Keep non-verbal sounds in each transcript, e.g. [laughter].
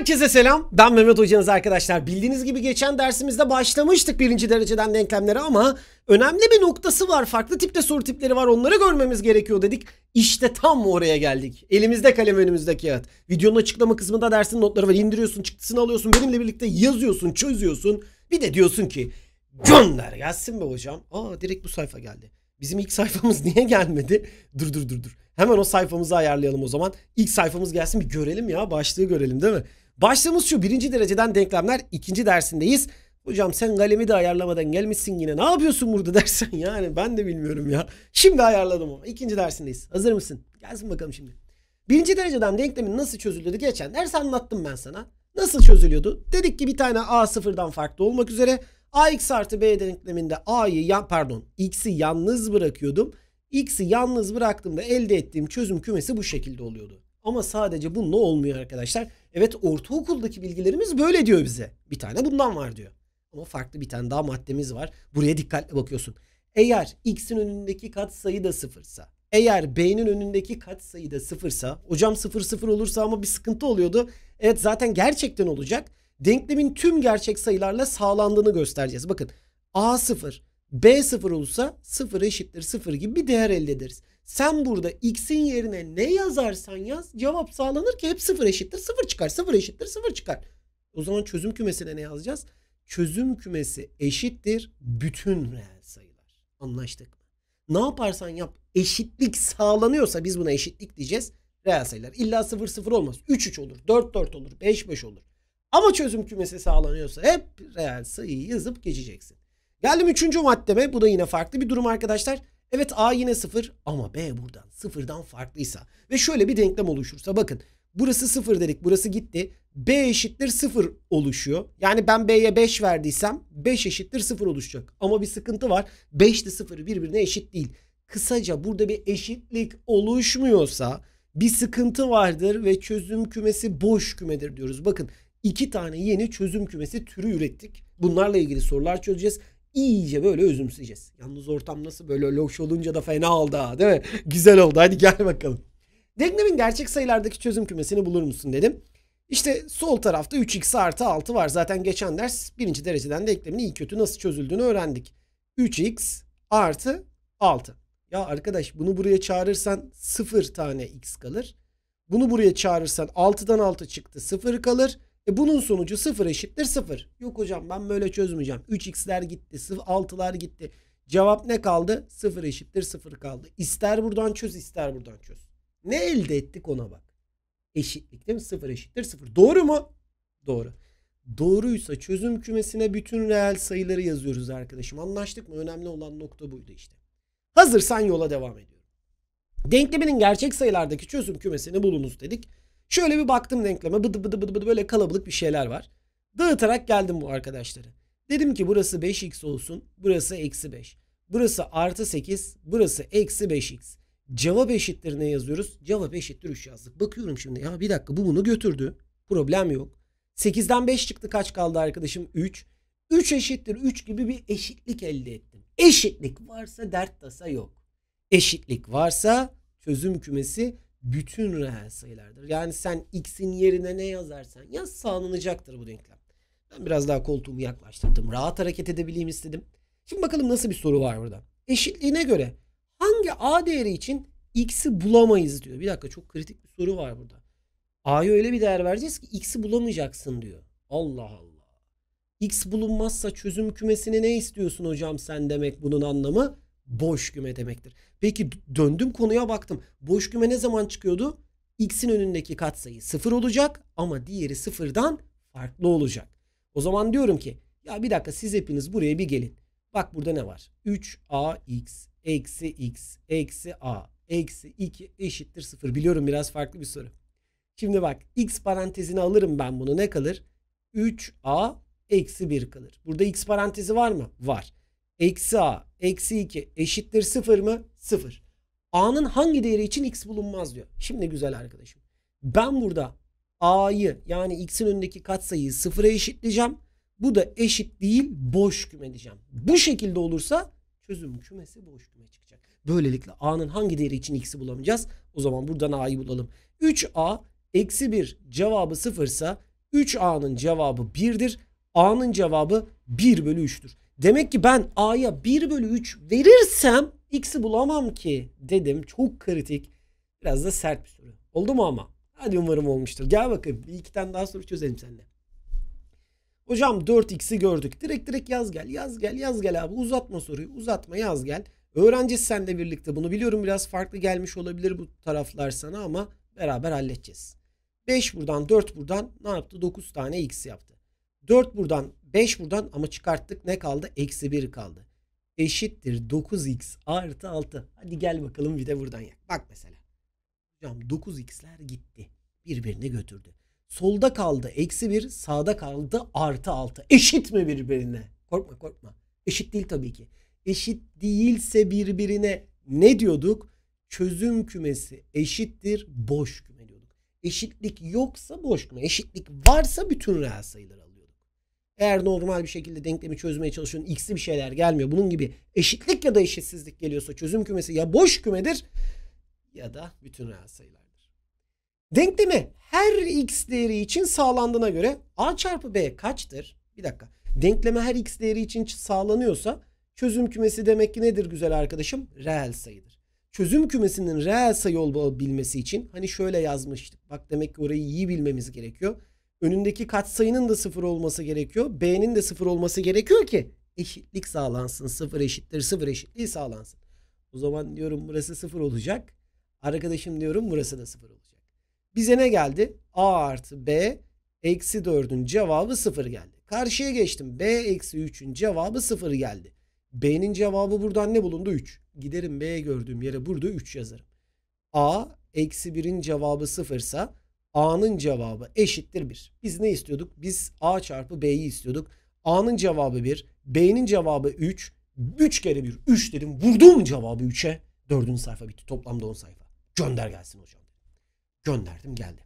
Herkese selam. Ben Mehmet Hocanız arkadaşlar. Bildiğiniz gibi geçen dersimizde başlamıştık birinci dereceden denklemlere ama önemli bir noktası var. Farklı tipte soru tipleri var. Onları görmemiz gerekiyor dedik. İşte tam oraya geldik. Elimizde kalem önümüzde kağıt. Videonun açıklama kısmında dersin notları var. İndiriyorsun, çıktısını alıyorsun. Benimle birlikte yazıyorsun, çözüyorsun. Bir de diyorsun ki gönder gelsin be hocam. Aa direkt bu sayfa geldi. Bizim ilk sayfamız [laughs] niye gelmedi? Dur dur dur dur. Hemen o sayfamızı ayarlayalım o zaman. İlk sayfamız gelsin bir görelim ya. Başlığı görelim değil mi? Başlığımız şu birinci dereceden denklemler ikinci dersindeyiz. Hocam sen kalemi de ayarlamadan gelmişsin yine ne yapıyorsun burada [laughs] dersen yani ben de bilmiyorum ya. Şimdi ayarladım ama ikinci dersindeyiz. Hazır mısın? Gelsin bakalım şimdi. Birinci dereceden denklemin nasıl çözülüyordu geçen ders anlattım ben sana. Nasıl çözülüyordu? Dedik ki bir tane a sıfırdan farklı olmak üzere ax artı b denkleminde a'yı ya, pardon x'i yalnız bırakıyordum. X'i yalnız bıraktığımda elde ettiğim çözüm kümesi bu şekilde oluyordu. Ama sadece bununla olmuyor arkadaşlar. Evet ortaokuldaki bilgilerimiz böyle diyor bize. Bir tane bundan var diyor. Ama farklı bir tane daha maddemiz var. Buraya dikkatle bakıyorsun. Eğer x'in önündeki kat sayı da sıfırsa eğer B'nin önündeki kat sayı da sıfırsa hocam sıfır sıfır olursa ama bir sıkıntı oluyordu. Evet zaten gerçekten olacak. Denklemin tüm gerçek sayılarla sağlandığını göstereceğiz. Bakın A sıfır B sıfır olursa sıfır eşittir sıfır gibi bir değer elde ederiz. Sen burada x'in yerine ne yazarsan yaz cevap sağlanır ki hep 0 eşittir 0 çıkar. 0 eşittir 0 çıkar. O zaman çözüm kümesine ne yazacağız? Çözüm kümesi eşittir bütün reel sayılar. Anlaştık mı? Ne yaparsan yap eşitlik sağlanıyorsa biz buna eşitlik diyeceğiz. Reel sayılar illa 0 0 olmaz. 3 3 olur, 4 4 olur, 5 5 olur. Ama çözüm kümesi sağlanıyorsa hep reel sayıyı yazıp geçeceksin. Geldim üçüncü maddeme. Bu da yine farklı bir durum arkadaşlar. Evet A yine 0 ama B buradan 0'dan farklıysa ve şöyle bir denklem oluşursa bakın burası 0 dedik burası gitti. B eşittir 0 oluşuyor. Yani ben B'ye 5 verdiysem 5 eşittir 0 oluşacak. Ama bir sıkıntı var. 5 ile 0 birbirine eşit değil. Kısaca burada bir eşitlik oluşmuyorsa bir sıkıntı vardır ve çözüm kümesi boş kümedir diyoruz. Bakın iki tane yeni çözüm kümesi türü ürettik. Bunlarla ilgili sorular çözeceğiz iyice böyle özümseyeceğiz. Yalnız ortam nasıl böyle loş olunca da fena oldu ha değil mi? [laughs] Güzel oldu hadi gel bakalım. Denklemin gerçek sayılardaki çözüm kümesini bulur musun dedim. İşte sol tarafta 3x artı 6 var. Zaten geçen ders birinci dereceden denklemin iyi kötü nasıl çözüldüğünü öğrendik. 3x artı 6. Ya arkadaş bunu buraya çağırırsan 0 tane x kalır. Bunu buraya çağırırsan 6'dan 6 çıktı 0 kalır. E bunun sonucu 0 eşittir 0. Yok hocam ben böyle çözmeyeceğim. 3x'ler gitti, 6'lar gitti. Cevap ne kaldı? 0 eşittir 0 kaldı. İster buradan çöz, ister buradan çöz. Ne elde ettik ona bak. Eşitlik değil mi? 0 eşittir 0. Doğru mu? Doğru. Doğruysa çözüm kümesine bütün reel sayıları yazıyoruz arkadaşım. Anlaştık mı? Önemli olan nokta buydu işte. Hazırsan yola devam ediyorum. Denkleminin gerçek sayılardaki çözüm kümesini bulunuz dedik. Şöyle bir baktım denkleme bıdı bıdı bıdı bıdı böyle kalabalık bir şeyler var. Dağıtarak geldim bu arkadaşları. Dedim ki burası 5x olsun burası eksi 5. Burası artı 8 burası eksi 5x. Cevap eşittir ne yazıyoruz? Cevap eşittir 3 yazdık. Bakıyorum şimdi ya bir dakika bu bunu götürdü. Problem yok. 8'den 5 çıktı kaç kaldı arkadaşım? 3. 3 eşittir 3 gibi bir eşitlik elde ettim. Eşitlik varsa dert tasa yok. Eşitlik varsa çözüm kümesi bütün reel sayılardır. Yani sen x'in yerine ne yazarsan yaz sağlanacaktır bu denklem. Ben biraz daha koltuğumu yaklaştırdım. Rahat hareket edebileyim istedim. Şimdi bakalım nasıl bir soru var burada. Eşitliğine göre hangi a değeri için x'i bulamayız diyor. Bir dakika çok kritik bir soru var burada. a'ya öyle bir değer vereceğiz ki x'i bulamayacaksın diyor. Allah Allah. X bulunmazsa çözüm kümesini ne istiyorsun hocam sen demek bunun anlamı? boş küme demektir. Peki döndüm konuya baktım. Boş küme ne zaman çıkıyordu? X'in önündeki katsayı sıfır olacak ama diğeri sıfırdan farklı olacak. O zaman diyorum ki ya bir dakika siz hepiniz buraya bir gelin. Bak burada ne var? 3ax eksi x eksi a eksi 2 eşittir 0. Biliyorum biraz farklı bir soru. Şimdi bak x parantezini alırım ben bunu ne kalır? 3a eksi 1 kalır. Burada x parantezi var mı? Var eksi a eksi 2 eşittir 0 mı? 0. A'nın hangi değeri için x bulunmaz diyor. Şimdi güzel arkadaşım. Ben burada A'yı yani x'in önündeki katsayıyı sıfıra eşitleyeceğim. Bu da eşit değil boş küme diyeceğim. Bu şekilde olursa çözüm kümesi boş küme çıkacak. Böylelikle A'nın hangi değeri için x'i bulamayacağız? O zaman buradan A'yı bulalım. 3A eksi 1 cevabı 0 ise 3A'nın cevabı 1'dir. A'nın cevabı 1 bölü 3'tür. Demek ki ben A'ya 1 bölü 3 verirsem X'i bulamam ki dedim. Çok kritik. Biraz da sert bir soru. Oldu mu ama? Hadi umarım olmuştur. Gel bakayım. Bir iki tane daha soru çözelim seninle. Hocam 4x'i gördük. Direkt direkt yaz gel. Yaz gel yaz gel abi. Uzatma soruyu. Uzatma yaz gel. Öğrenci de birlikte bunu biliyorum biraz farklı gelmiş olabilir bu taraflar sana ama beraber halledeceğiz. 5 buradan 4 buradan ne yaptı? 9 tane x yaptı. 4 buradan 5 buradan ama çıkarttık ne kaldı? Eksi 1 kaldı. Eşittir 9x artı 6. Hadi gel bakalım bir de buradan yak. Bak mesela. Hocam 9x'ler gitti. Birbirini götürdü. Solda kaldı eksi 1 sağda kaldı artı 6. Eşit mi birbirine? Korkma korkma. Eşit değil tabii ki. Eşit değilse birbirine ne diyorduk? Çözüm kümesi eşittir boş küme diyorduk. Eşitlik yoksa boş küme. Eşitlik varsa bütün reel sayıları eğer normal bir şekilde denklemi çözmeye çalışıyorsun x'li bir şeyler gelmiyor. Bunun gibi eşitlik ya da eşitsizlik geliyorsa çözüm kümesi ya boş kümedir ya da bütün reel sayılardır. Denklemi her x değeri için sağlandığına göre a çarpı b kaçtır? Bir dakika. Denkleme her x değeri için sağlanıyorsa çözüm kümesi demek ki nedir güzel arkadaşım? Reel sayıdır. Çözüm kümesinin reel sayı olabilmesi için hani şöyle yazmıştık. Bak demek ki orayı iyi bilmemiz gerekiyor önündeki katsayının da sıfır olması gerekiyor. B'nin de sıfır olması gerekiyor ki eşitlik sağlansın. Sıfır eşittir sıfır eşitliği sağlansın. O zaman diyorum burası sıfır olacak. Arkadaşım diyorum burası da sıfır olacak. Bize ne geldi? A artı B eksi 4'ün cevabı sıfır geldi. Karşıya geçtim. B eksi 3'ün cevabı sıfır geldi. B'nin cevabı buradan ne bulundu? 3. Giderim B'ye gördüğüm yere burada 3 yazarım. A eksi 1'in cevabı sıfırsa A'nın cevabı eşittir 1. Biz ne istiyorduk? Biz A çarpı B'yi istiyorduk. A'nın cevabı 1. B'nin cevabı 3. 3 kere 1. 3 dedim. Vurdum cevabı 3'e. 4. sayfa bitti. Toplamda 10 sayfa. Gönder gelsin hocam. Gönderdim geldi.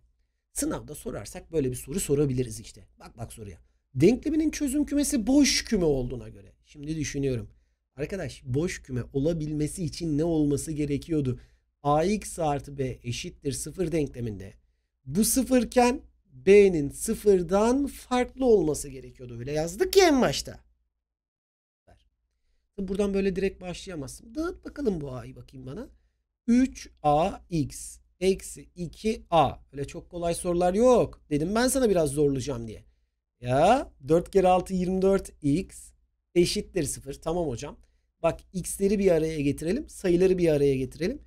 Sınavda sorarsak böyle bir soru sorabiliriz işte. Bak bak soruya. Denkleminin çözüm kümesi boş küme olduğuna göre. Şimdi düşünüyorum. Arkadaş boş küme olabilmesi için ne olması gerekiyordu? ax artı b eşittir 0 denkleminde bu sıfırken B'nin sıfırdan farklı olması gerekiyordu. Öyle yazdık ki en başta. Buradan böyle direkt başlayamazsın. Dağıt bakalım bu A'yı bakayım bana. 3AX eksi 2A. Öyle çok kolay sorular yok. Dedim ben sana biraz zorlayacağım diye. Ya 4 kere 6 24X eşittir 0. Tamam hocam. Bak x'leri bir araya getirelim. Sayıları bir araya getirelim.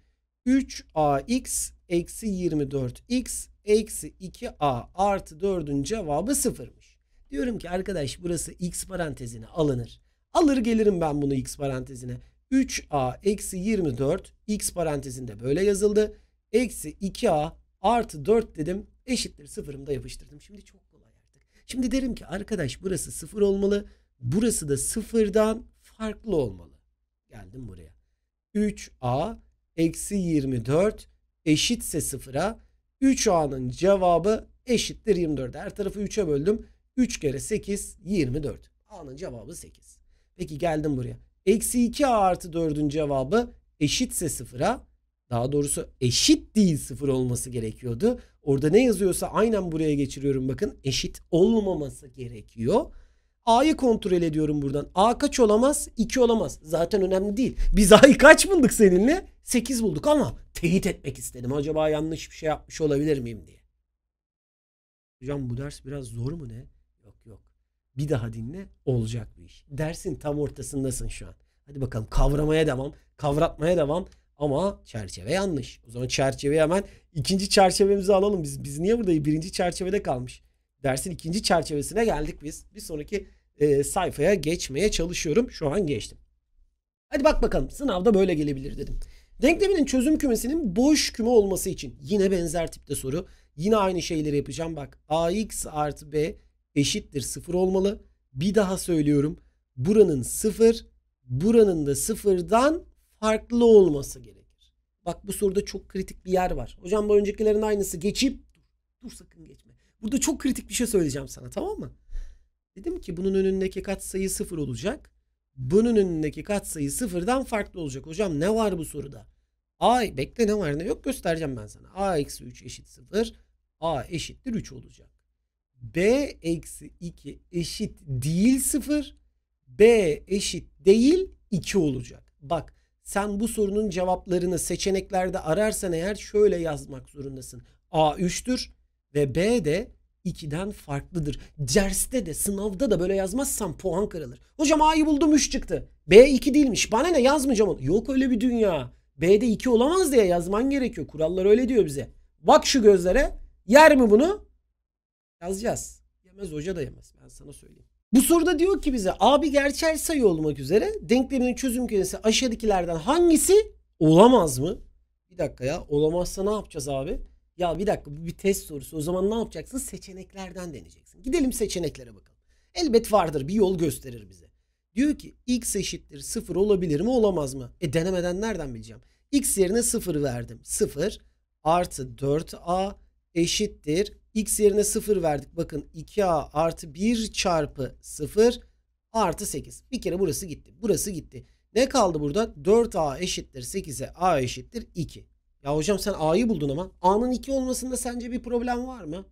3ax eksi 24x eksi 2a artı 4'ün cevabı sıfırmış. Diyorum ki arkadaş burası x parantezine alınır. Alır gelirim ben bunu x parantezine. 3a eksi 24 x parantezinde böyle yazıldı. Eksi 2a artı 4 dedim eşittir sıfırımda yapıştırdım. Şimdi çok kolay artık. Şimdi derim ki arkadaş burası sıfır olmalı. Burası da sıfırdan farklı olmalı. Geldim buraya. 3a eksi 24 eşitse sıfıra 3A'nın cevabı eşittir 24. Her tarafı 3'e böldüm. 3 kere 8 24. A'nın cevabı 8. Peki geldim buraya. Eksi 2A artı 4'ün cevabı eşitse 0'a. Daha doğrusu eşit değil 0 olması gerekiyordu. Orada ne yazıyorsa aynen buraya geçiriyorum bakın. Eşit olmaması gerekiyor. A'yı kontrol ediyorum buradan. A kaç olamaz? 2 olamaz. Zaten önemli değil. Biz A'yı kaç bulduk seninle? 8 bulduk ama teyit etmek istedim. Acaba yanlış bir şey yapmış olabilir miyim diye. Hocam bu ders biraz zor mu ne? Yok yok. Bir daha dinle olacak bir iş. Dersin tam ortasındasın şu an. Hadi bakalım kavramaya devam, kavratmaya devam ama çerçeve yanlış. O zaman çerçeveyi hemen ikinci çerçevemizi alalım. Biz biz niye buradayız? Birinci çerçevede kalmış. Dersin ikinci çerçevesine geldik biz. Bir sonraki e, sayfaya geçmeye çalışıyorum. Şu an geçtim. Hadi bak bakalım sınavda böyle gelebilir dedim. Denkleminin çözüm kümesinin boş küme olması için yine benzer tipte soru. Yine aynı şeyleri yapacağım. Bak ax artı b eşittir 0 olmalı. Bir daha söylüyorum. Buranın 0, buranın da 0'dan farklı olması gerekir. Bak bu soruda çok kritik bir yer var. Hocam bu öncekilerin aynısı geçip dur, dur sakın geçme. Burada çok kritik bir şey söyleyeceğim sana tamam mı? Dedim ki bunun önündeki katsayı 0 olacak bunun önündeki katsayı sıfırdan farklı olacak. Hocam ne var bu soruda? A bekle ne var ne yok göstereceğim ben sana. A eksi 3 eşit 0. A eşittir 3 olacak. B eksi 2 eşit değil 0. B eşit değil 2 olacak. Bak sen bu sorunun cevaplarını seçeneklerde ararsan eğer şöyle yazmak zorundasın. A 3'tür ve B de 2'den farklıdır. Derste de sınavda da böyle yazmazsan puan kırılır. Hocam A'yı buldum 3 çıktı. B 2 değilmiş. Bana ne yazmayacağım onu. Yok öyle bir dünya. B'de 2 olamaz diye yazman gerekiyor. Kurallar öyle diyor bize. Bak şu gözlere. Yer mi bunu? Yazacağız. Yemez hoca da yemez. Ben sana söyleyeyim. Bu soruda diyor ki bize A bir gerçel sayı olmak üzere denkleminin çözüm küresi aşağıdakilerden hangisi olamaz mı? Bir dakika ya olamazsa ne yapacağız abi? Ya bir dakika bu bir test sorusu. O zaman ne yapacaksın? Seçeneklerden deneyeceksin. Gidelim seçeneklere bakalım. Elbet vardır bir yol gösterir bize. Diyor ki x eşittir 0 olabilir mi olamaz mı? E denemeden nereden bileceğim? x yerine 0 verdim. 0 artı 4a eşittir. x yerine 0 verdik. Bakın 2a artı 1 çarpı 0 artı 8. Bir kere burası gitti. Burası gitti. Ne kaldı burada? 4a eşittir 8'e a eşittir 2. Ya hocam sen A'yı buldun ama A'nın 2 olmasında sence bir problem var mı?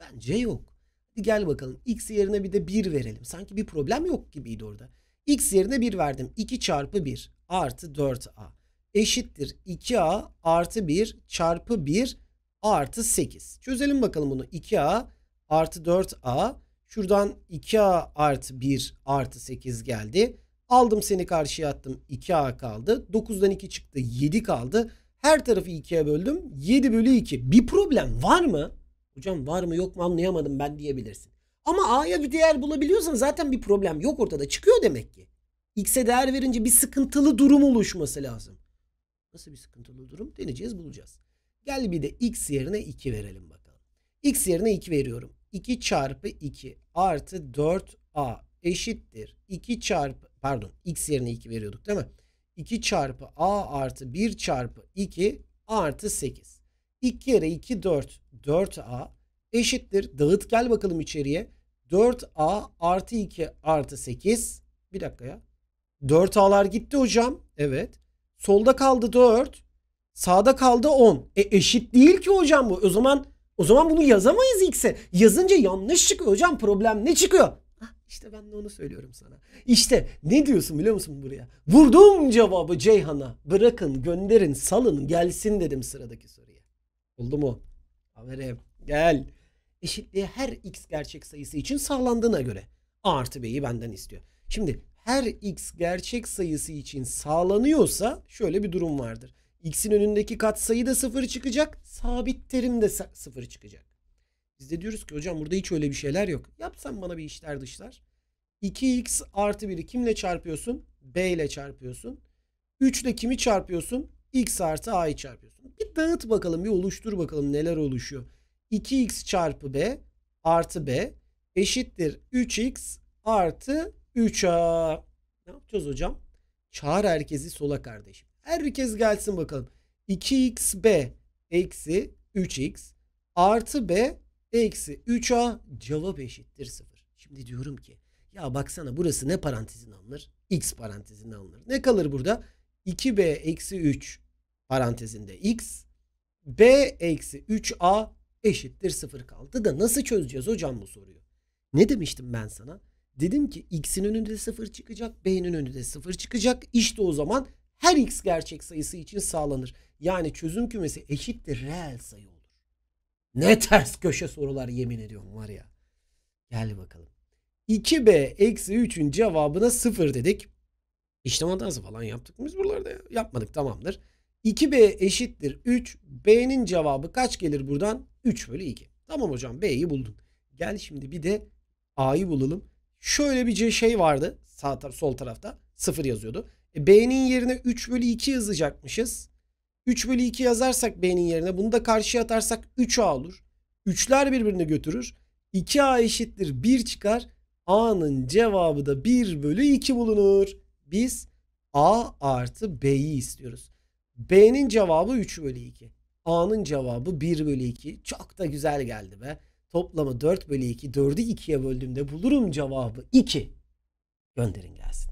Bence yok. gel bakalım X yerine bir de 1 verelim. Sanki bir problem yok gibiydi orada. X yerine 1 verdim. 2 çarpı 1 artı 4A eşittir 2A artı 1 çarpı 1 artı 8. Çözelim bakalım bunu. 2A artı 4A şuradan 2A artı 1 artı 8 geldi. Aldım seni karşıya attım. 2A kaldı. 9'dan 2 çıktı. 7 kaldı. Her tarafı ikiye böldüm. 7 bölü 2. Bir problem var mı? Hocam var mı yok mu anlayamadım ben diyebilirsin. Ama A'ya bir değer bulabiliyorsan zaten bir problem yok ortada. Çıkıyor demek ki. X'e değer verince bir sıkıntılı durum oluşması lazım. Nasıl bir sıkıntılı durum? Deneyeceğiz bulacağız. Gel bir de X yerine 2 verelim bakalım. X yerine 2 veriyorum. 2 çarpı 2 artı 4A eşittir. 2 çarpı pardon X yerine 2 veriyorduk değil mi? 2 çarpı a artı 1 çarpı 2 artı 8. 2 kere 2 4 4a eşittir. Dağıt gel bakalım içeriye. 4a artı 2 artı 8. Bir dakika ya. 4a'lar gitti hocam. Evet. Solda kaldı 4. Sağda kaldı 10. E eşit değil ki hocam bu. O zaman o zaman bunu yazamayız x'e. Yazınca yanlış çıkıyor hocam. Problem ne çıkıyor? İşte ben de onu söylüyorum sana. İşte ne diyorsun biliyor musun buraya? Vurdum cevabı Ceyhan'a. Bırakın gönderin salın gelsin dedim sıradaki soruya. Oldu mu? Haberim gel. Eşitliği her x gerçek sayısı için sağlandığına göre. A artı B'yi benden istiyor. Şimdi her x gerçek sayısı için sağlanıyorsa şöyle bir durum vardır. X'in önündeki katsayı da sıfır çıkacak. Sabit terim de sıfır çıkacak. Biz de diyoruz ki hocam burada hiç öyle bir şeyler yok. Yapsan bana bir işler dışlar. 2x artı 1'i kimle çarpıyorsun? B ile çarpıyorsun. 3 ile kimi çarpıyorsun? X artı A'yı çarpıyorsun. Bir dağıt bakalım bir oluştur bakalım neler oluşuyor. 2x çarpı B artı B eşittir 3x artı 3A. Ne yapacağız hocam? Çağır herkesi sola kardeşim. Herkes gelsin bakalım. 2xb eksi 3x artı b e eksi 3a cevap eşittir 0. Şimdi diyorum ki ya baksana burası ne parantezin alınır? X parantezin alınır. Ne kalır burada? 2b eksi 3 parantezinde x b eksi 3a eşittir 0 kaldı da nasıl çözeceğiz hocam bu soruyu? Ne demiştim ben sana? Dedim ki x'in önünde 0 çıkacak, b'nin önünde 0 çıkacak. İşte o zaman her x gerçek sayısı için sağlanır. Yani çözüm kümesi eşittir reel sayı olur. Ne ters köşe sorular yemin ediyorum var ya. Gel bakalım. 2B eksi 3'ün cevabına 0 dedik. İşlem hatası falan yaptık biz buralarda ya. Yapmadık tamamdır. 2B eşittir 3. B'nin cevabı kaç gelir buradan? 3 bölü 2. Tamam hocam B'yi buldun. Gel şimdi bir de A'yı bulalım. Şöyle bir şey vardı. Sağ tar sol tarafta. 0 yazıyordu. E, B'nin yerine 3 bölü 2 yazacakmışız. 3 bölü 2 yazarsak B'nin yerine bunu da karşıya atarsak 3A olur. 3'ler birbirini götürür. 2A eşittir 1 çıkar. A'nın cevabı da 1 bölü 2 bulunur. Biz A artı B'yi istiyoruz. B'nin cevabı 3 bölü 2. A'nın cevabı 1 bölü 2. Çok da güzel geldi be. Toplamı 4 bölü 2. 4'ü 2'ye böldüğümde bulurum cevabı 2. Gönderin gelsin.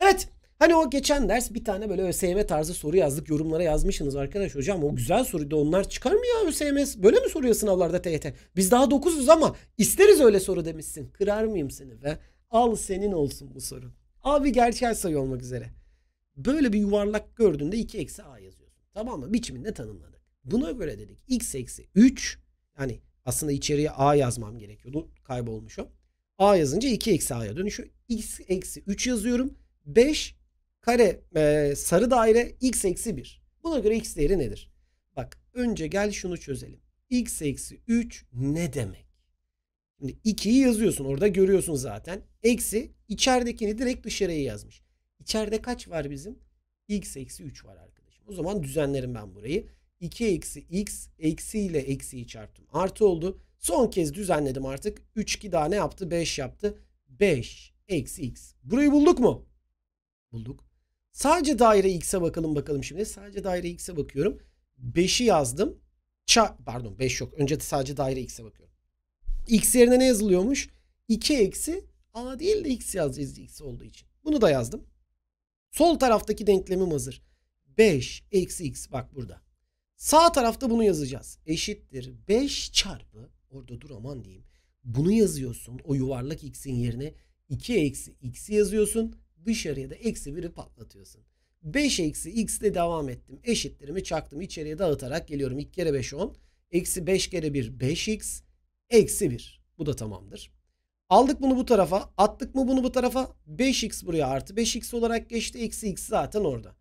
Evet Hani o geçen ders bir tane böyle ÖSYM tarzı soru yazdık. Yorumlara yazmışsınız arkadaş. Hocam o güzel soruydu. Onlar çıkar mı ya ÖSYM? Böyle mi soruyor sınavlarda TYT? Biz daha 9'uz ama isteriz öyle soru demişsin. Kırar mıyım seni be? Al senin olsun bu soru. A bir gerçel sayı olmak üzere. Böyle bir yuvarlak gördüğünde 2 eksi A yazıyorsun. Tamam mı? Biçiminde tanımladık. Buna göre dedik x eksi 3 yani aslında içeriye A yazmam gerekiyordu. Kaybolmuş o. A yazınca 2 eksi A'ya dönüşüyor. x eksi 3 yazıyorum. 5 Kare e, sarı daire x eksi 1. Buna göre x değeri nedir? Bak önce gel şunu çözelim. x eksi 3 ne demek? Şimdi 2'yi yazıyorsun orada görüyorsun zaten. Eksi içeridekini direkt dışarıya yazmış. İçeride kaç var bizim? x eksi 3 var arkadaşım. O zaman düzenlerim ben burayı. 2 eksi x eksi ile eksiyi çarptım. Artı oldu. Son kez düzenledim artık. 3 2 daha ne yaptı? 5 yaptı. 5 eksi x. Burayı bulduk mu? Bulduk. Sadece daire x'e bakalım bakalım şimdi. Sadece daire x'e bakıyorum. 5'i yazdım. Ça pardon 5 yok. Önce de sadece daire x'e bakıyorum. x yerine ne yazılıyormuş? 2 eksi a değil de x yazacağız x olduğu için. Bunu da yazdım. Sol taraftaki denklemim hazır. 5 eksi x bak burada. Sağ tarafta bunu yazacağız. Eşittir 5 çarpı orada dur aman diyeyim. Bunu yazıyorsun o yuvarlak x'in yerine 2 eksi x'i yazıyorsun dışarıya da eksi 1'i patlatıyorsun. 5 eksi x ile devam ettim. Eşittirimi çaktım. içeriye dağıtarak geliyorum. 2 kere 5 10. Eksi 5 kere 1 5x. Eksi 1. Bu da tamamdır. Aldık bunu bu tarafa. Attık mı bunu bu tarafa? 5x buraya artı 5x olarak geçti. Eksi x zaten orada.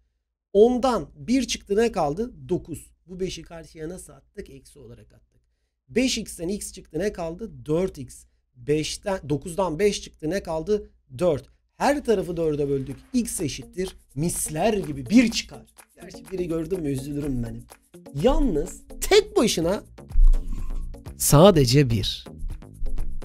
10'dan 1 çıktı ne kaldı? 9. Bu 5'i karşıya nasıl attık? Eksi olarak attık. 5x'ten x çıktı ne kaldı? 4x. 5'ten 9'dan 5 çıktı ne kaldı? 4 her tarafı dörde böldük. X eşittir misler gibi bir çıkar. Gerçi biri gördüm mü üzülürüm ben. Yalnız tek başına sadece bir.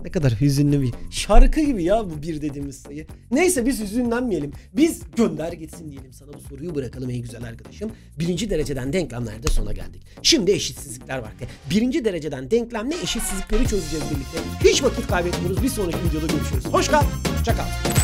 Ne kadar hüzünlü bir şarkı gibi ya bu bir dediğimiz sayı. Neyse biz hüzünlenmeyelim. Biz gönder gitsin diyelim sana bu soruyu bırakalım ey güzel arkadaşım. Birinci dereceden denklemlerde sona geldik. Şimdi eşitsizlikler vakti. Birinci dereceden denklemle eşitsizlikleri çözeceğiz birlikte. Hiç vakit kaybetmiyoruz. Bir sonraki videoda görüşürüz. Hoş kal. Hoşça kal.